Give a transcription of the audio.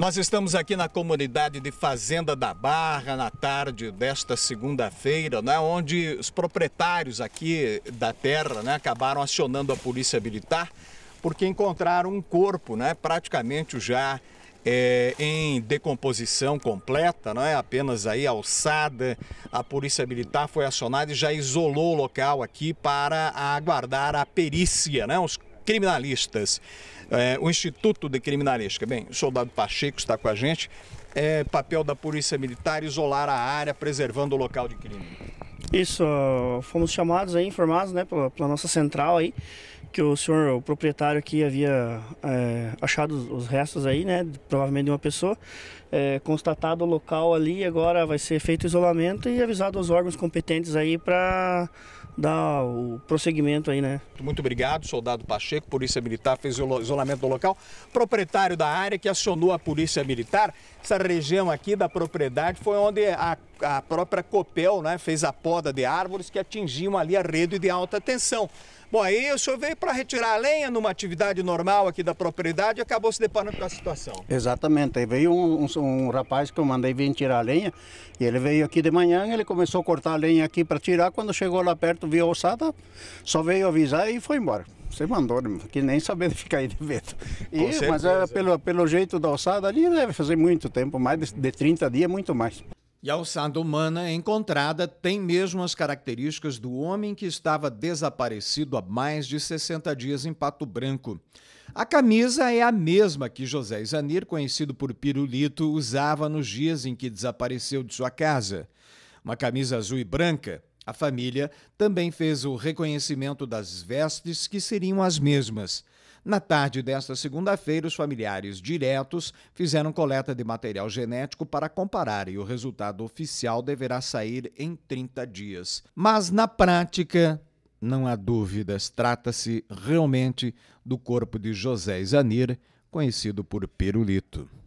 Nós estamos aqui na comunidade de Fazenda da Barra na tarde desta segunda-feira, né, onde os proprietários aqui da terra né, acabaram acionando a polícia militar porque encontraram um corpo né, praticamente já é, em decomposição completa, não é apenas aí alçada. A polícia militar foi acionada e já isolou o local aqui para aguardar a perícia, né? Os criminalistas, é, o Instituto de Criminalística. Bem, o soldado Pacheco está com a gente. É papel da Polícia Militar isolar a área, preservando o local de crime. Isso, fomos chamados aí, informados, né, pela, pela nossa central aí, que o senhor, o proprietário aqui havia é, achado os restos aí, né, provavelmente de uma pessoa é, constatado o local ali, agora vai ser feito isolamento e avisado aos órgãos competentes aí para dar o prosseguimento aí, né? Muito obrigado, soldado Pacheco, Polícia Militar fez o isolamento do local. Proprietário da área que acionou a Polícia Militar, essa região aqui da propriedade foi onde a, a própria Copel né, fez a poda de árvores que atingiam ali a rede de alta tensão. Bom, aí o senhor veio para retirar a lenha numa atividade normal aqui da propriedade e acabou se deparando com a situação. Exatamente, aí veio um, um um rapaz que eu mandei vir tirar lenha. E ele veio aqui de manhã, ele começou a cortar a lenha aqui para tirar. Quando chegou lá perto, viu a ossada, só veio avisar e foi embora. Você mandou, que nem sabendo ficar aí de vento. E, mas é, pelo, pelo jeito da ossada ali, deve né, fazer muito tempo mais de, de 30 dias, muito mais. E a ossada humana encontrada tem mesmo as características do homem que estava desaparecido há mais de 60 dias em Pato Branco. A camisa é a mesma que José Isanir, conhecido por Pirulito, usava nos dias em que desapareceu de sua casa. Uma camisa azul e branca. A família também fez o reconhecimento das vestes que seriam as mesmas. Na tarde desta segunda-feira, os familiares diretos fizeram coleta de material genético para comparar e o resultado oficial deverá sair em 30 dias. Mas, na prática, não há dúvidas, trata-se realmente do corpo de José Zanir, conhecido por Perulito.